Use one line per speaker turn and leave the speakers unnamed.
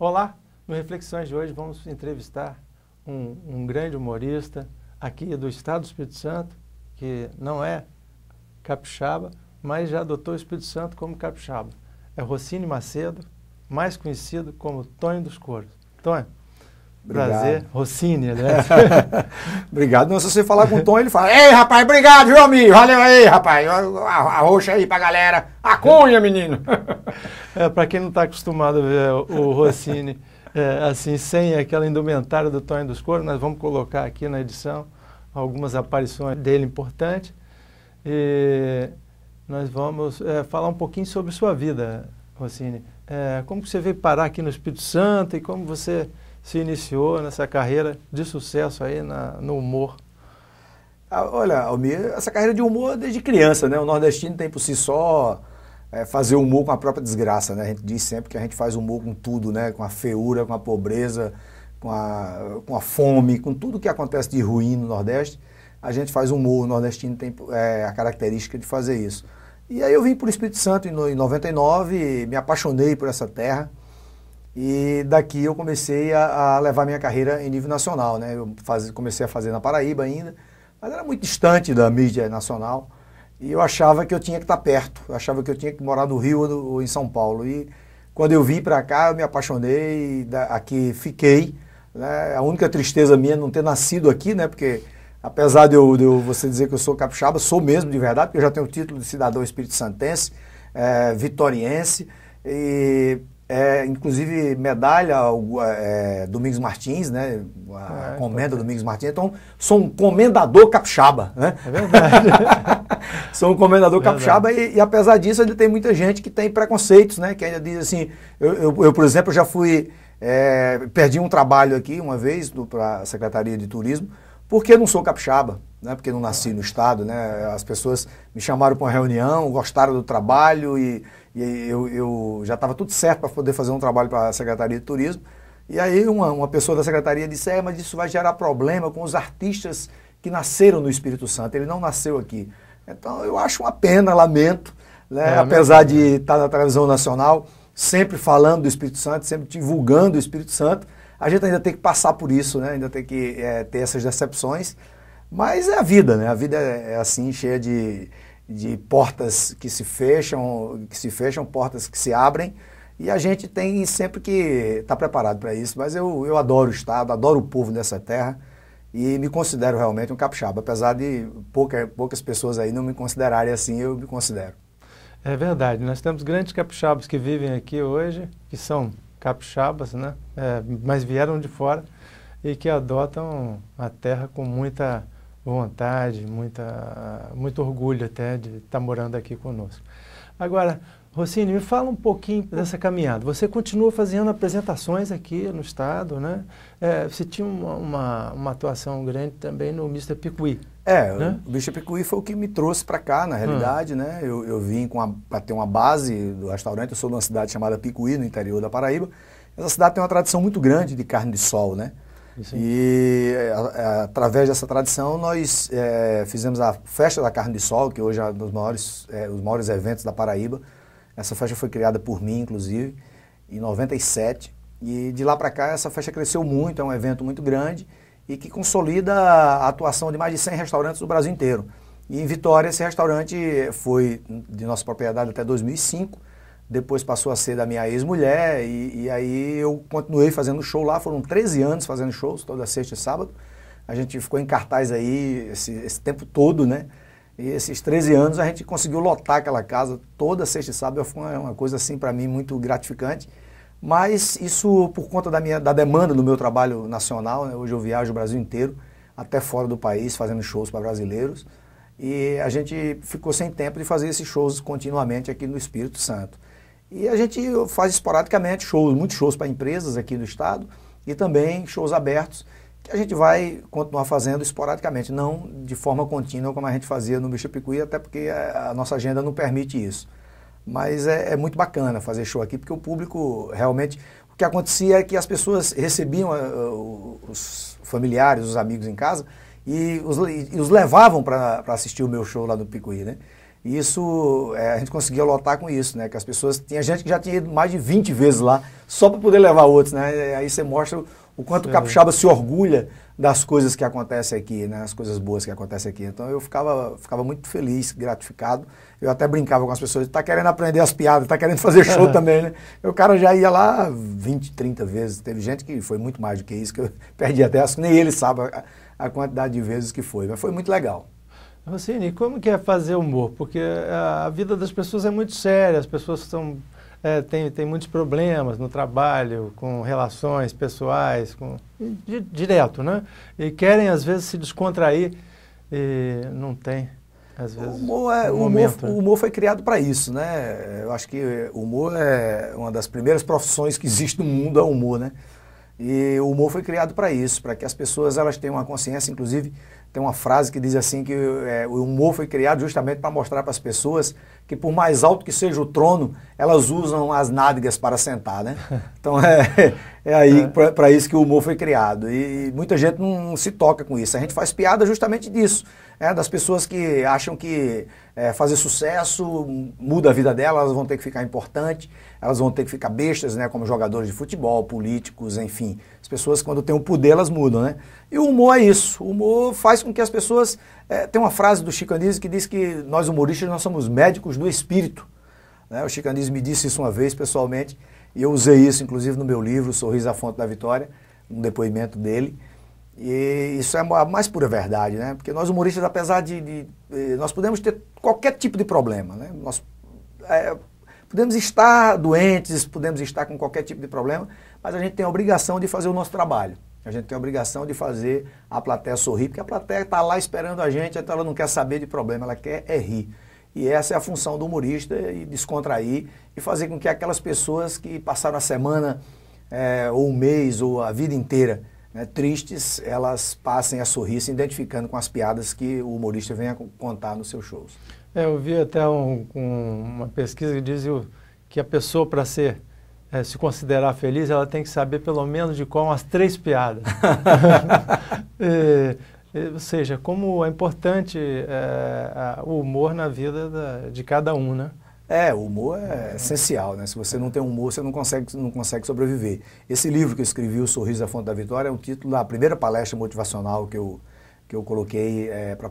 Olá, no Reflexões de hoje vamos entrevistar um, um grande humorista aqui do estado do Espírito Santo, que não é capixaba, mas já adotou o Espírito Santo como capixaba. É Rocine Macedo, mais conhecido como Tonho dos Coros. Tonho, obrigado. prazer. Rocine, né? obrigado. Não, se você falar com o Tonho, ele fala: Ei,
rapaz, obrigado, viu, amigo? Valeu aí, rapaz. A roxa aí pra galera.
A cunha, menino. é, pra quem não está acostumado a ver o Rocine é, assim, sem aquela indumentária do Tony dos Coros, nós vamos colocar aqui na edição algumas aparições dele importantes. E nós vamos é, falar um pouquinho sobre sua vida, Rossini. É, como você veio parar aqui no Espírito Santo e como você se iniciou nessa carreira de sucesso aí na, no humor?
Ah, olha, Almir, essa carreira de humor desde criança, né? O nordestino tem por si só é, fazer humor com a própria desgraça, né? A gente diz sempre que a gente faz humor com tudo, né? Com a feura, com a pobreza, com a, com a fome, com tudo que acontece de ruim no Nordeste, a gente faz humor. O nordestino tem é, a característica de fazer isso. E aí eu vim para o Espírito Santo em 99, me apaixonei por essa terra e daqui eu comecei a, a levar minha carreira em nível nacional, né? Eu faz, comecei a fazer na Paraíba ainda, mas era muito distante da mídia nacional. E eu achava que eu tinha que estar perto, eu achava que eu tinha que morar no Rio ou em São Paulo. E quando eu vim para cá, eu me apaixonei, aqui fiquei. Né? A única tristeza minha é não ter nascido aqui, né? Porque apesar de eu, de eu, você dizer que eu sou capixaba, sou mesmo de verdade, porque eu já tenho o título de cidadão espírito santense, é, vitoriense, e é, inclusive medalha é, Domingos Martins, né? A ah, é, comenda Domingos Martins. Então, sou um comendador capixaba, né? É verdade. sou o comendador é capixaba e, e, apesar disso ainda tem muita gente que tem preconceitos, né? Que ainda diz assim, eu, eu, eu por exemplo, já fui, é, perdi um trabalho aqui uma vez para a Secretaria de Turismo, porque não sou capixaba, né? Porque não nasci no estado, né? As pessoas me chamaram para uma reunião, gostaram do trabalho e, e eu, eu já estava tudo certo para poder fazer um trabalho para a Secretaria de Turismo. E aí uma, uma pessoa da secretaria disse, é, mas isso vai gerar problema com os artistas que nasceram no Espírito Santo, ele não nasceu aqui. Então eu acho uma pena, lamento, né? é, apesar de estar na televisão nacional, sempre falando do Espírito Santo, sempre divulgando o Espírito Santo, a gente ainda tem que passar por isso, né? ainda tem que é, ter essas decepções, mas é a vida, né? a vida é, é assim, cheia de, de portas que se fecham, que se fecham, portas que se abrem, e a gente tem sempre que estar tá preparado para isso, mas eu, eu adoro o Estado, adoro o povo dessa terra, e me considero realmente um capixaba, apesar de pouca, poucas pessoas aí não me considerarem assim, eu me considero.
É verdade, nós temos grandes capixabas que vivem aqui hoje, que são capixabas, né? É, mas vieram de fora e que adotam a terra com muita vontade, muita, muito orgulho até de estar morando aqui conosco. Agora, Rocine, me fala um pouquinho dessa caminhada. Você continua fazendo apresentações aqui no estado, né? É, você tinha uma, uma, uma, atuação grande também no Mr. Picuí. É, né?
o Mr. Picuí foi o que me trouxe para cá, na realidade, hum. né? Eu, eu vim para ter uma base do restaurante. Eu sou de uma cidade chamada Picuí, no interior da Paraíba. Essa cidade tem uma tradição muito grande de carne de sol, né? Sim. E é, a, a, é, através dessa tradição nós é, fizemos a festa da carne de sol, que hoje é um dos maiores, é, os maiores eventos da Paraíba essa faixa foi criada por mim, inclusive, em 97. E de lá para cá essa faixa cresceu muito, é um evento muito grande e que consolida a atuação de mais de 100 restaurantes do Brasil inteiro. E em Vitória esse restaurante foi de nossa propriedade até 2005, depois passou a ser da minha ex-mulher e, e, aí eu continuei fazendo show lá, foram 13 anos fazendo shows, toda sexta e sábado. A gente ficou em cartaz aí esse, esse tempo todo, né? E esses 13 anos a gente conseguiu lotar aquela casa toda sexta e sábado, foi uma, coisa assim para mim muito gratificante. Mas isso por conta da, minha, da demanda do meu trabalho nacional, né? hoje eu viajo o Brasil inteiro, até fora do país, fazendo shows para brasileiros. E a gente ficou sem tempo de fazer esses shows continuamente aqui no Espírito Santo. E a gente faz esporadicamente shows, muitos shows para empresas aqui do estado e também shows abertos que a gente vai continuar fazendo esporadicamente, não de forma contínua como a gente fazia no Bicho Picuí, até porque a nossa agenda não permite isso. Mas é, é muito bacana fazer show aqui, porque o público realmente. O que acontecia é que as pessoas recebiam uh, os familiares, os amigos em casa, e os, e os levavam para assistir o meu show lá no Picuí, né? E isso, é, a gente conseguia lotar com isso, né? Que as pessoas. Tinha gente que já tinha ido mais de 20 vezes lá, só para poder levar outros, né? Aí você mostra o quanto o uhum. capixaba se orgulha das coisas que acontecem aqui, né? As coisas boas que acontecem aqui. Então eu ficava, ficava muito feliz, gratificado. Eu até brincava com as pessoas, está querendo aprender as piadas, está querendo fazer show também, né? O cara já ia lá 20, 30 vezes. Teve gente que foi muito mais do que isso, que eu perdi até, acho que nem ele sabe a, a quantidade de vezes que foi, mas foi muito legal.
Rossini, como que é fazer humor? Porque eh, a vida das pessoas é muito séria, as pessoas estão é, tem, tem muitos problemas no trabalho, com relações pessoais, com, di, direto, né? E querem, às vezes, se descontrair e não tem. Às vezes, o humor, é, um momento, humor, né?
o humor foi criado para isso, né? Eu acho que o humor é uma das primeiras profissões que existe no mundo, é o humor, né? E o humor foi criado para isso, para que as pessoas elas tenham uma consciência, inclusive, tem uma frase que diz assim que é, o humor foi criado justamente para mostrar para as pessoas que por mais alto que seja o trono, elas usam as nádegas para sentar, né? Então é, é aí é. para isso que o humor foi criado. E muita gente não, se toca com isso. A gente faz piada justamente disso, né? das pessoas que acham que é, fazer sucesso muda a vida delas, elas vão ter que ficar importante, elas vão ter que ficar bestas, né? Como jogadores de futebol, políticos, enfim. As pessoas quando têm o poder elas mudam, né? E o humor é isso. O humor faz faz com que as pessoas. É, tem uma frase do Chico Anísio que diz que nós humoristas nós somos médicos do espírito. Né? O Chico Anísio me disse isso uma vez pessoalmente, e eu usei isso inclusive no meu livro, Sorriso à Fonte da Vitória, um depoimento dele. E isso é a mais pura verdade, né? Porque nós humoristas, apesar de, de, de eh, nós podemos ter qualquer tipo de problema, né? Nós é, podemos estar doentes, podemos estar com qualquer tipo de problema, mas a gente tem a obrigação de fazer o nosso trabalho. A gente tem a obrigação de fazer a plateia sorrir, porque a plateia está lá esperando a gente, então ela não quer saber de problema, ela quer é rir. E essa é a função do humorista, e descontrair e fazer com que aquelas pessoas que passaram a semana, é, ou um mês, ou a vida inteira né, tristes, elas passem a sorrir, se identificando com as piadas que o humorista vem contar nos seus shows.
É, eu vi até um, um, uma pesquisa que diz que a pessoa, para ser é, se considerar feliz, ela tem que saber pelo menos de qual as três piadas. É, é, ou seja, como é importante é, o humor na vida da, de cada um, né? É, o humor é, é
essencial, né? Se você não tem humor, você não consegue, não consegue sobreviver. Esse livro que eu escrevi, O Sorriso da Fonte da Vitória, é o título da primeira palestra motivacional que eu, que eu coloquei é, para